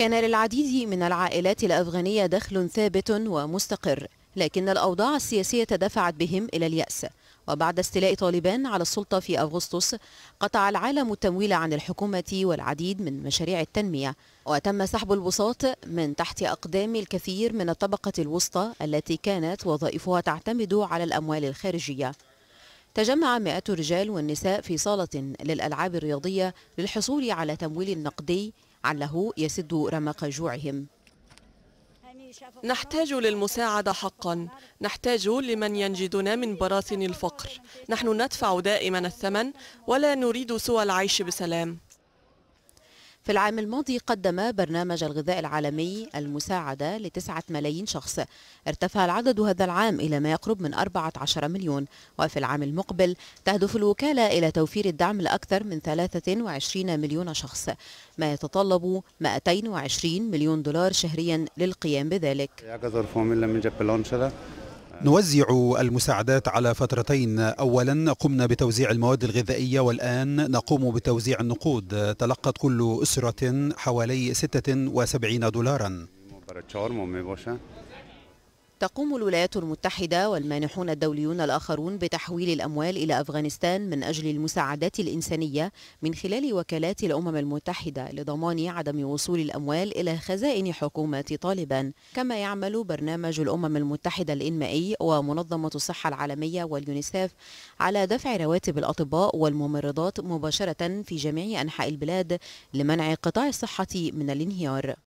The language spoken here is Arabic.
كان للعديد من العائلات الأفغانية دخل ثابت ومستقر لكن الأوضاع السياسية دفعت بهم إلى اليأس وبعد استيلاء طالبان على السلطة في أغسطس قطع العالم التمويل عن الحكومة والعديد من مشاريع التنمية وتم سحب البساط من تحت أقدام الكثير من الطبقة الوسطى التي كانت وظائفها تعتمد على الأموال الخارجية تجمع مئات الرجال والنساء في صالة للألعاب الرياضية للحصول على تمويل نقدي علّه يسد رمق جوعهم نحتاج للمساعدة حقا نحتاج لمن ينجدنا من براثن الفقر نحن ندفع دائما الثمن ولا نريد سوى العيش بسلام في العام الماضي قدم برنامج الغذاء العالمي المساعدة لتسعة ملايين شخص ارتفع العدد هذا العام إلى ما يقرب من 14 مليون وفي العام المقبل تهدف الوكالة إلى توفير الدعم لأكثر من 23 مليون شخص ما يتطلب 220 مليون دولار شهريا للقيام بذلك نوزع المساعدات على فترتين أولا قمنا بتوزيع المواد الغذائية والآن نقوم بتوزيع النقود تلقت كل أسرة حوالي 76 دولارا تقوم الولايات المتحدة والمانحون الدوليون الآخرون بتحويل الأموال إلى أفغانستان من أجل المساعدات الإنسانية من خلال وكالات الأمم المتحدة لضمان عدم وصول الأموال إلى خزائن حكومة طالبان كما يعمل برنامج الأمم المتحدة الإنمائي ومنظمة الصحة العالمية واليونيسيف على دفع رواتب الأطباء والممرضات مباشرة في جميع أنحاء البلاد لمنع قطاع الصحة من الانهيار